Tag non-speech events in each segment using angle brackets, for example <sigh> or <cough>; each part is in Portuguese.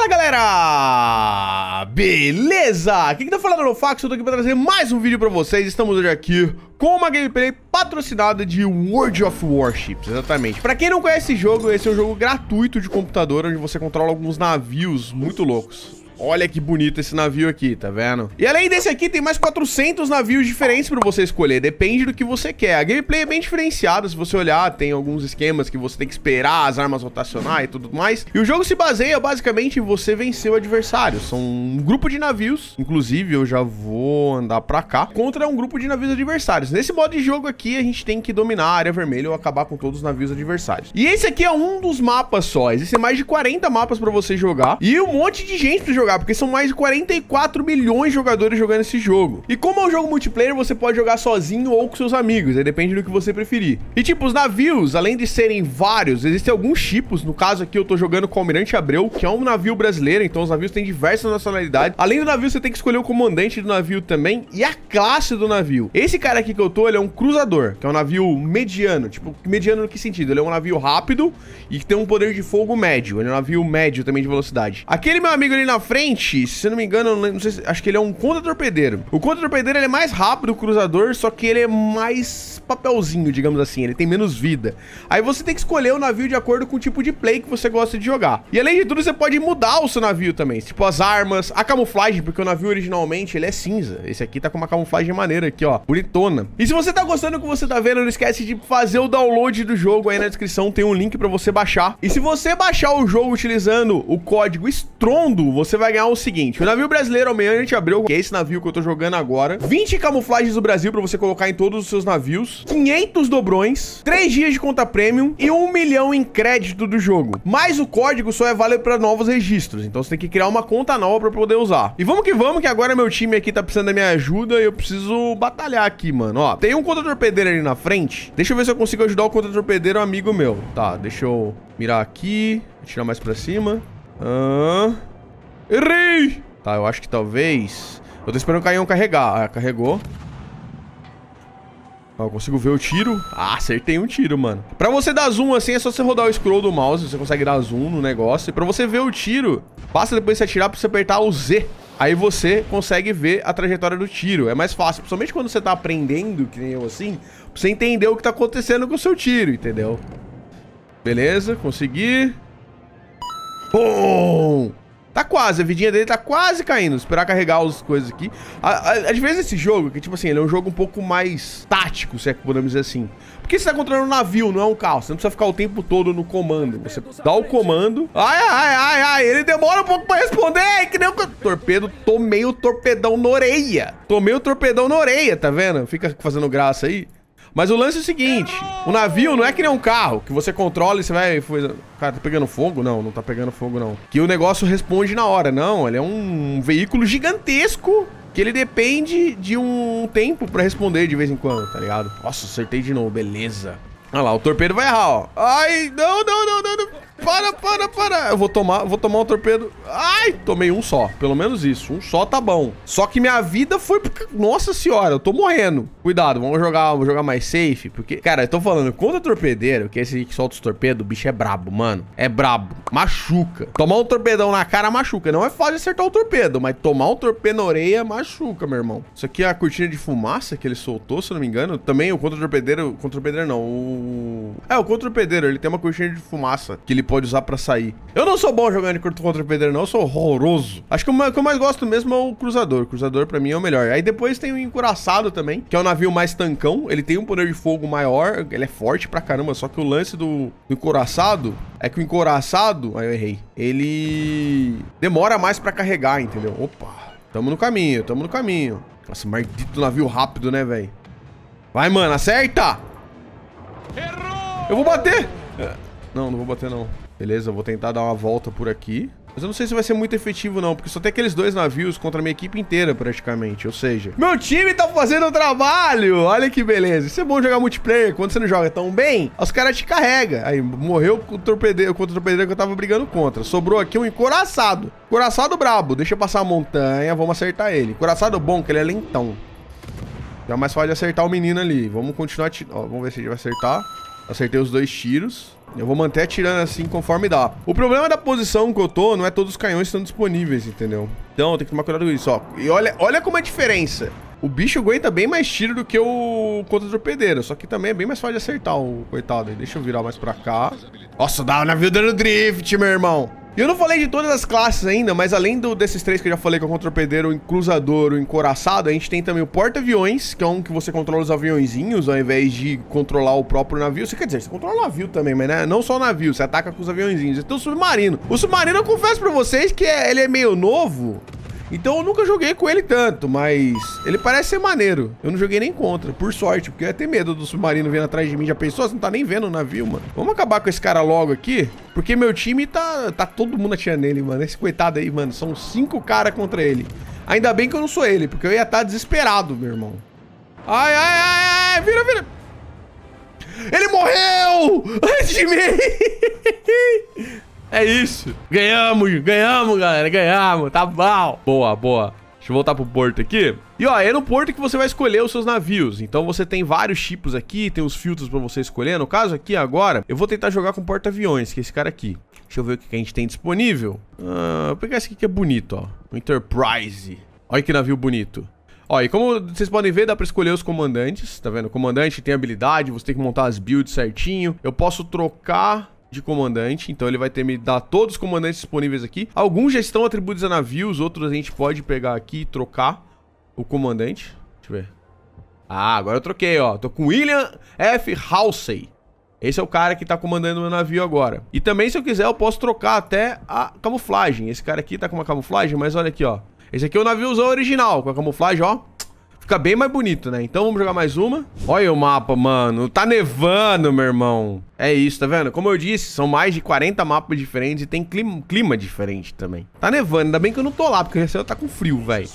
Fala galera! Beleza? Quem que tá falando no Fax? Eu tô aqui pra trazer mais um vídeo pra vocês. Estamos hoje aqui com uma gameplay patrocinada de World of Warships, exatamente. Pra quem não conhece esse jogo, esse é um jogo gratuito de computador onde você controla alguns navios muito loucos. Olha que bonito esse navio aqui, tá vendo? E além desse aqui, tem mais 400 navios diferentes pra você escolher. Depende do que você quer. A gameplay é bem diferenciada, se você olhar. Tem alguns esquemas que você tem que esperar as armas rotacionar e tudo mais. E o jogo se baseia, basicamente, em você vencer o adversário. São um grupo de navios. Inclusive, eu já vou andar pra cá. Contra um grupo de navios adversários. Nesse modo de jogo aqui, a gente tem que dominar a área vermelha ou acabar com todos os navios adversários. E esse aqui é um dos mapas só. Existem mais de 40 mapas pra você jogar. E um monte de gente pra jogar jogar, porque são mais de 44 milhões de jogadores jogando esse jogo. E como é um jogo multiplayer, você pode jogar sozinho ou com seus amigos, aí depende do que você preferir. E tipo, os navios, além de serem vários, existem alguns tipos, no caso aqui eu tô jogando com o Almirante Abreu, que é um navio brasileiro, então os navios têm diversas nacionalidades. Além do navio, você tem que escolher o comandante do navio também e a classe do navio. Esse cara aqui que eu tô, ele é um cruzador, que é um navio mediano, tipo, mediano no que sentido? Ele é um navio rápido e que tem um poder de fogo médio, ele é um navio médio também de velocidade. Aquele meu amigo ali na frente, frente, se eu não me engano, não sei se, acho que ele é um contra-torpedeiro. O contra-torpedeiro é mais rápido o cruzador, só que ele é mais papelzinho, digamos assim. Ele tem menos vida. Aí você tem que escolher o navio de acordo com o tipo de play que você gosta de jogar. E além de tudo, você pode mudar o seu navio também. Tipo as armas, a camuflagem, porque o navio originalmente ele é cinza. Esse aqui tá com uma camuflagem maneira aqui, ó. Bonitona. E se você tá gostando do que você tá vendo, não esquece de fazer o download do jogo aí na descrição. Tem um link pra você baixar. E se você baixar o jogo utilizando o código Strondo, você vai vai ganhar o seguinte. O navio brasileiro amanhã a gente abriu, que é esse navio que eu tô jogando agora. 20 camuflagens do Brasil pra você colocar em todos os seus navios. 500 dobrões. 3 dias de conta premium e 1 milhão em crédito do jogo. Mas o código só é válido pra novos registros. Então você tem que criar uma conta nova pra poder usar. E vamos que vamos, que agora meu time aqui tá precisando da minha ajuda e eu preciso batalhar aqui, mano. Ó, tem um contra-torpedeiro ali na frente. Deixa eu ver se eu consigo ajudar o contra-torpedeiro amigo meu. Tá, deixa eu mirar aqui. Tirar mais pra cima. Ah... Errei! Tá, eu acho que talvez... Eu tô esperando o canhão carregar. Ah, carregou. Ah, eu consigo ver o tiro. Ah, acertei um tiro, mano. Pra você dar zoom assim, é só você rodar o scroll do mouse. Você consegue dar zoom no negócio. E pra você ver o tiro, basta depois você atirar pra você apertar o Z. Aí você consegue ver a trajetória do tiro. É mais fácil, principalmente quando você tá aprendendo, que nem eu assim, pra você entender o que tá acontecendo com o seu tiro, entendeu? Beleza, consegui. Bom! Tá quase, a vidinha dele tá quase caindo. Esperar carregar as coisas aqui. às vezes esse jogo, que tipo assim, ele é um jogo um pouco mais tático, se é que podemos dizer assim. Porque você tá controlando um navio, não é um carro. Você não precisa ficar o tempo todo no comando. Você dá o comando. Ai, ai, ai, ai. Ele demora um pouco pra responder. Que nem o... Torpedo, tomei o torpedão na orelha. Tomei o torpedão na orelha, tá vendo? Fica fazendo graça aí. Mas o lance é o seguinte: o navio não é que nem um carro que você controla e você vai. Cara, tá pegando fogo? Não, não tá pegando fogo, não. Que o negócio responde na hora. Não, ele é um veículo gigantesco que ele depende de um tempo para responder de vez em quando, tá ligado? Nossa, acertei de novo, beleza. Olha lá, o torpedo vai errar, ó. Ai, não, não, não, não. não. Para, para, para. Eu vou tomar, vou tomar um torpedo. Ai, tomei um só. Pelo menos isso. Um só tá bom. Só que minha vida foi... Nossa senhora, eu tô morrendo. Cuidado, vamos jogar, vamos jogar mais safe. Porque, cara, eu tô falando, contra torpedeiro, que é esse que solta os torpedos, o bicho é brabo, mano. É brabo. Machuca. Tomar um torpedão na cara machuca. Não é fácil acertar o torpedo, mas tomar um torpedo na orelha machuca, meu irmão. Isso aqui é a cortina de fumaça que ele soltou, se eu não me engano. Também o contra-torpedeiro... Contra-torpedeiro não, o... É, o contra-torpedeiro, ele tem uma cortina de fumaça que ele pode usar pra sair. Eu não sou bom jogando contra pedreiro, não. Eu sou horroroso. Acho que o que eu mais gosto mesmo é o cruzador. O cruzador, pra mim, é o melhor. Aí depois tem o encuraçado também, que é o navio mais tancão. Ele tem um poder de fogo maior. Ele é forte pra caramba. Só que o lance do, do encouraçado é que o encouraçado... Aí eu errei. Ele demora mais pra carregar, entendeu? Opa. Tamo no caminho, tamo no caminho. Nossa, maldito navio rápido, né, velho? Vai, mano, acerta! Errou! Eu vou bater! Não, não vou bater não. Beleza, eu vou tentar dar uma volta por aqui. Mas eu não sei se vai ser muito efetivo não, porque só tem aqueles dois navios contra a minha equipe inteira praticamente, ou seja... Meu time tá fazendo o trabalho! Olha que beleza! Isso é bom jogar multiplayer, quando você não joga tão bem, os caras te carregam. Aí morreu com o torpedeiro, contra o torpedeiro que eu tava brigando contra. Sobrou aqui um encoraçado. Encoraçado brabo, deixa eu passar a montanha, vamos acertar ele. Encoraçado bom, que ele é lentão. Já mais fácil de acertar o menino ali. Vamos continuar... Ó, vamos ver se ele vai acertar. Acertei os dois tiros. Eu vou manter atirando assim conforme dá. O problema da posição que eu tô não é todos os canhões estão disponíveis, entendeu? Então, tem que tomar cuidado com isso, ó. E olha, olha como é a diferença. O bicho aguenta bem mais tiro do que o contra-torpedeiro. Só que também é bem mais fácil de acertar o coitado. Deixa eu virar mais pra cá. Nossa, dá o né? navio dando drift, meu irmão. E eu não falei de todas as classes ainda, mas além do, desses três que eu já falei, que é o torpedeiro, o cruzador, o encoraçado, a gente tem também o porta-aviões, que é um que você controla os aviãozinhos ao invés de controlar o próprio navio. Você quer dizer, você controla o navio também, mas né? não só o navio, você ataca com os aviãozinhos. E então, tem o submarino. O submarino, eu confesso pra vocês que é, ele é meio novo, então eu nunca joguei com ele tanto, mas ele parece ser maneiro. Eu não joguei nem contra, por sorte, porque eu ia ter medo do submarino vindo atrás de mim. Já pensou? Você não tá nem vendo o navio, mano. Vamos acabar com esse cara logo aqui, porque meu time tá, tá todo mundo atirando nele, mano. Esse coitado aí, mano, são cinco caras contra ele. Ainda bem que eu não sou ele, porque eu ia estar tá desesperado, meu irmão. Ai, ai, ai, ai, vira, vira. Ele morreu! Antes de mim! <laughs> É isso. Ganhamos, ganhamos, galera. Ganhamos. Tá bom. Boa, boa. Deixa eu voltar pro porto aqui. E ó, é no porto que você vai escolher os seus navios. Então você tem vários tipos aqui, tem os filtros para você escolher. No caso aqui agora, eu vou tentar jogar com porta-aviões, que é esse cara aqui. Deixa eu ver o que a gente tem disponível. Ah, vou pegar esse aqui que é bonito, ó. Enterprise. Olha que navio bonito. Ó, e como vocês podem ver, dá pra escolher os comandantes, tá vendo? O comandante tem habilidade, você tem que montar as builds certinho. Eu posso trocar de comandante, então ele vai ter me dar todos os comandantes disponíveis aqui. Alguns já estão atribuídos a navios, outros a gente pode pegar aqui e trocar o comandante. Deixa eu ver. Ah, agora eu troquei, ó. Tô com William F. Halsey. Esse é o cara que tá comandando o meu navio agora. E também, se eu quiser, eu posso trocar até a camuflagem. Esse cara aqui tá com uma camuflagem, mas olha aqui, ó. Esse aqui é o naviozão original, com a camuflagem, ó. Fica bem mais bonito, né? Então vamos jogar mais uma. Olha o mapa, mano. Tá nevando, meu irmão. É isso, tá vendo? Como eu disse, são mais de 40 mapas diferentes e tem clima, clima diferente também. Tá nevando. Ainda bem que eu não tô lá, porque o Receio tá com frio, velho.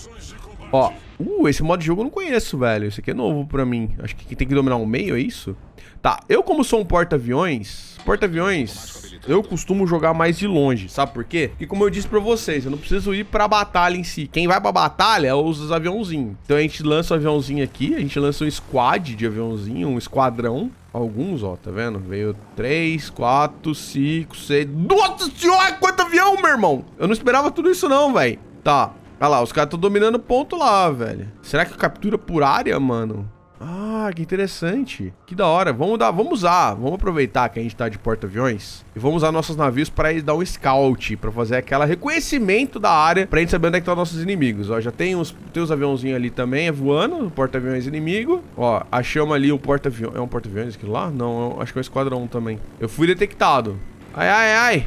Ó, uh, esse modo de jogo eu não conheço, velho. Isso aqui é novo pra mim. Acho que tem que dominar um meio, é isso? Tá, eu como sou um porta-aviões... Porta-aviões, eu costumo jogar mais de longe, sabe por quê? Porque como eu disse pra vocês, eu não preciso ir pra batalha em si. Quem vai pra batalha usa é os aviãozinhos. Então a gente lança o um aviãozinho aqui, a gente lança um squad de aviãozinho, um esquadrão. Alguns, ó, tá vendo? Veio três, quatro, cinco, seis... Nossa senhora, quanto avião, meu irmão! Eu não esperava tudo isso não, velho. Tá, Olha lá, os caras estão dominando o ponto lá, velho. Será que captura por área, mano? Ah, que interessante. Que da hora. Vamos dar, vamos usar, vamos aproveitar que a gente tá de porta-aviões e vamos usar nossos navios para dar um scout, para fazer aquele reconhecimento da área, pra gente saber onde é que estão tá nossos inimigos. Ó, já tem uns, tem uns aviãozinhos ali também é voando, porta-aviões inimigo. Ó, achamos ali o um porta-aviões. É um porta-aviões aquilo lá? Não, é acho que é um esquadrão também. Eu fui detectado. Ai, ai, ai.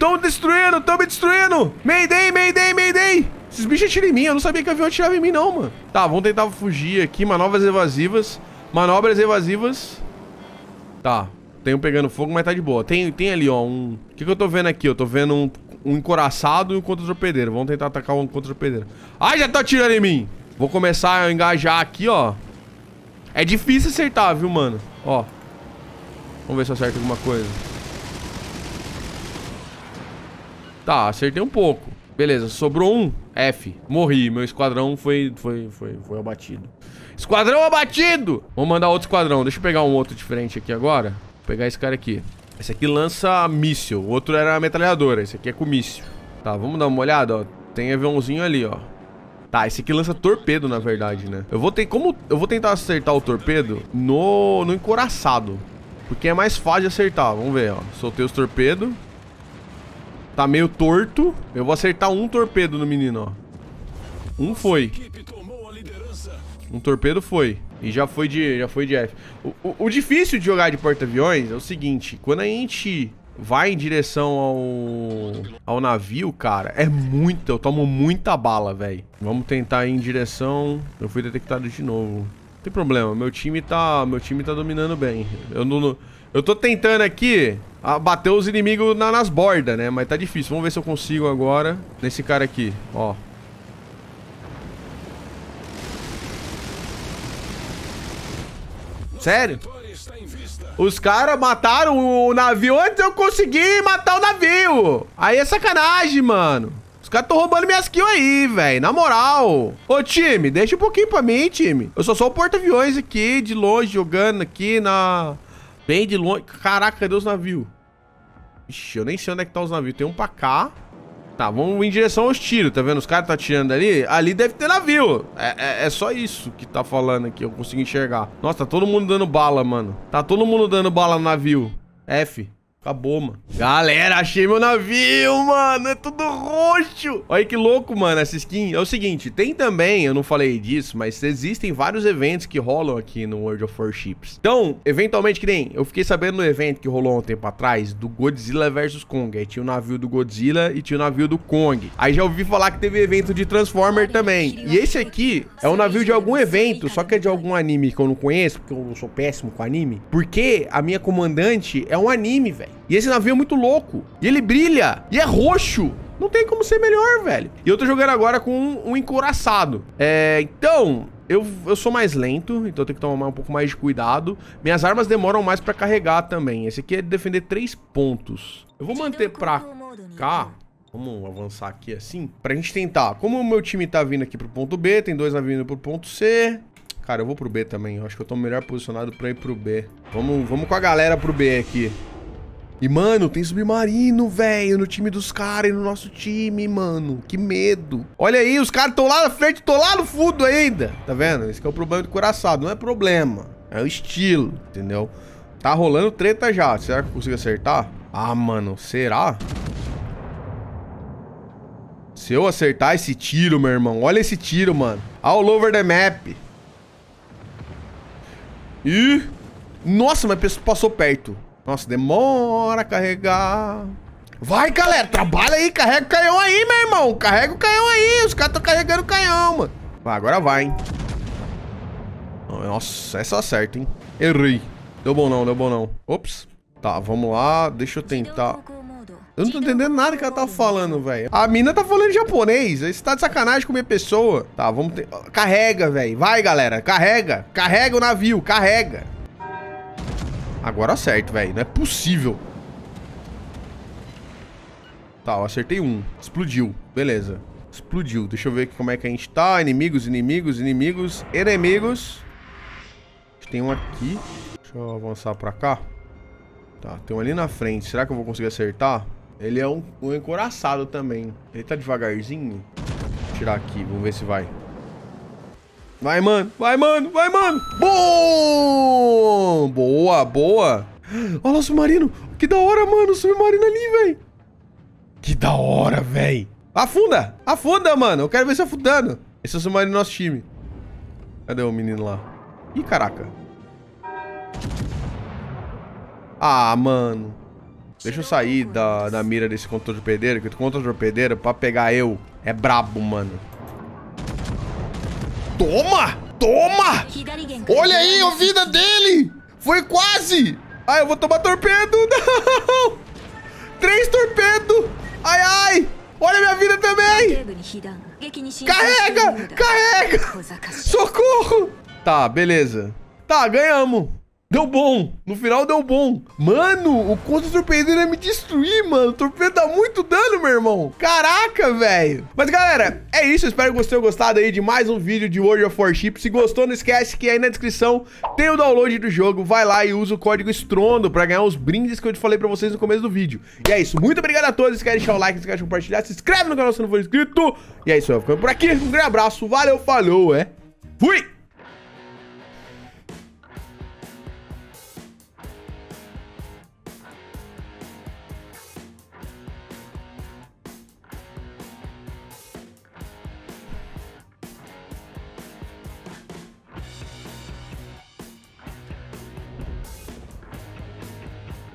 Estão destruindo, estão me destruindo. Mayday, mayday, mayday. Esses bichos atiram em mim. Eu não sabia que o avião atirava em mim, não, mano. Tá, vamos tentar fugir aqui. Manobras evasivas. Manobras evasivas. Tá. Tem um pegando fogo, mas tá de boa. Tem, tem ali, ó, um... O que, que eu tô vendo aqui? Eu tô vendo um, um encoraçado e um contra-torpedeiro. Vamos tentar atacar um contra-torpedeiro. Ai, já tá atirando em mim. Vou começar a engajar aqui, ó. É difícil acertar, viu, mano? Ó. Vamos ver se eu acerto alguma coisa. Tá, acertei um pouco. Beleza, sobrou um. F. Morri. Meu esquadrão foi, foi, foi, foi abatido. Esquadrão abatido! Vou mandar outro esquadrão. Deixa eu pegar um outro diferente aqui agora. Vou pegar esse cara aqui. Esse aqui lança míssil. O outro era metralhadora. Esse aqui é com míssil. Tá, vamos dar uma olhada, ó. Tem aviãozinho ali, ó. Tá, esse aqui lança torpedo, na verdade, né? Eu vou ter como eu vou tentar acertar o torpedo no no encoraçado, porque é mais fácil de acertar. Vamos ver, ó. Soltei os torpedos. Tá meio torto. Eu vou acertar um torpedo no menino, ó. Um foi. Um torpedo foi. E já foi de, já foi de F. O, o, o difícil de jogar de porta-aviões é o seguinte. Quando a gente vai em direção ao, ao navio, cara, é muito. Eu tomo muita bala, velho. Vamos tentar ir em direção... Eu fui detectado de novo. Não tem problema, meu time tá, meu time tá dominando bem. Eu não, eu tô tentando aqui ah, bater os inimigos na, nas bordas, né? Mas tá difícil. Vamos ver se eu consigo agora nesse cara aqui, ó. Sério? Os caras mataram o navio antes eu conseguir matar o navio. Aí é sacanagem, mano caras estão roubando minhas kills aí, velho. Na moral. Ô, time, deixa um pouquinho pra mim, time. Eu sou só o porta-aviões aqui, de longe, jogando aqui na... Bem de longe. Caraca, cadê os navios? Ixi, eu nem sei onde é que tá os navios. Tem um pra cá. Tá, vamos em direção aos tiros, tá vendo? Os caras tá atirando ali. Ali deve ter navio. É, é, é, só isso que tá falando aqui, eu consigo enxergar. Nossa, tá todo mundo dando bala, mano. Tá todo mundo dando bala no navio. F. Acabou, mano. Galera, achei meu navio, mano. É tudo roxo. Olha que louco, mano, essa skin. É o seguinte, tem também, eu não falei disso, mas existem vários eventos que rolam aqui no World of Warships. Então, eventualmente, que nem eu fiquei sabendo do evento que rolou um tempo atrás, do Godzilla versus Kong. Aí tinha o navio do Godzilla e tinha o navio do Kong. Aí já ouvi falar que teve evento de Transformer também. E esse aqui é um navio de algum evento, só que é de algum anime que eu não conheço, porque eu sou péssimo com anime. Porque a minha comandante é um anime, velho velho. E esse navio é muito louco. E ele brilha. E é roxo. Não tem como ser melhor, velho. E eu tô jogando agora com um, um encouraçado. É, então, eu, eu sou mais lento, então eu tenho que tomar um pouco mais de cuidado. Minhas armas demoram mais pra carregar também. Esse aqui é defender três pontos. Eu vou manter pra cá. Vamos avançar aqui assim, pra gente tentar. Como o meu time tá vindo aqui pro ponto B, tem dois navios indo pro ponto C. Cara, eu vou pro B também. Eu acho que eu tô melhor posicionado pra ir pro B. Vamos, vamos com a galera pro B aqui. E, mano, tem submarino, velho, no time dos caras e no nosso time, mano. Que medo. Olha aí, os caras estão lá na frente, tô lá no fundo ainda. Tá vendo? Esse é o problema do coraçado. Não é problema. É o estilo, entendeu? Tá rolando treta já. Será que eu consigo acertar? Ah, mano, será? Se eu acertar esse tiro, meu irmão. Olha esse tiro, mano. All ah, over the map. Ih. Nossa, mas passou perto. Nossa, demora a carregar. Vai, galera, trabalha aí, carrega o canhão aí, meu irmão. Carrega o canhão aí, os caras estão carregando o canhão, mano. Vai, agora vai, hein. Nossa, essa acerta, hein. Errei. Deu bom não, deu bom não. Ops. Tá, vamos lá, deixa eu tentar... Eu não tô entendendo nada que ela tá falando, velho. A mina tá falando japonês. Você tá de sacanagem com minha pessoa. Tá, vamos ter... Carrega, velho. Vai, galera. Carrega. Carrega o navio. Carrega. Agora acerto, velho. Não é possível. Tá, eu acertei um. Explodiu. Beleza. Explodiu. Deixa eu ver aqui como é que a gente tá. Inimigos, inimigos, inimigos, inimigos. Tem um aqui. Deixa eu avançar pra cá. Tá, tem um ali na frente. Será que eu vou conseguir acertar? Ele é um, um encoraçado também. Ele tá devagarzinho. Vou tirar aqui, vamos ver se vai. Vai, mano. Vai, mano. Vai, mano. Bom! Boa, boa. Olha lá o submarino. Que da hora, mano. O submarino ali, velho. Que da hora, velho. Afunda. Afunda, mano. Eu quero ver se afundando. Esse é o submarino do nosso time. Cadê o menino lá? Ih, caraca. Ah, mano. Deixa eu sair da, da mira desse contador de pedreiro, que o controle de pedreiro pra pegar eu é brabo, mano. Toma! Toma! Olha aí a vida dele! Foi quase! Ai, eu vou tomar torpedo! <laughs> Não! Três torpedo! Ai, ai! Olha a minha vida também! Carrega! Carrega! <laughs> Socorro! Tá, beleza. Tá, ganhamos. Deu bom. No final deu bom. Mano, o curso do torpedeiro ia me destruir, mano. O torpedo dá muito dano, meu irmão. Caraca, velho. Mas, galera, é isso. Eu espero que vocês tenham gostado aí de mais um vídeo de World of Warships. Se gostou, não esquece que aí na descrição tem o download do jogo. Vai lá e usa o código STRONDO pra ganhar os brindes que eu te falei pra vocês no começo do vídeo. E é isso. Muito obrigado a todos. Se quer deixar o like, se quer compartilhar, se inscreve no canal se não for inscrito. E é isso. Eu vou ficando por aqui. Um grande abraço. Valeu, falou, é. Fui!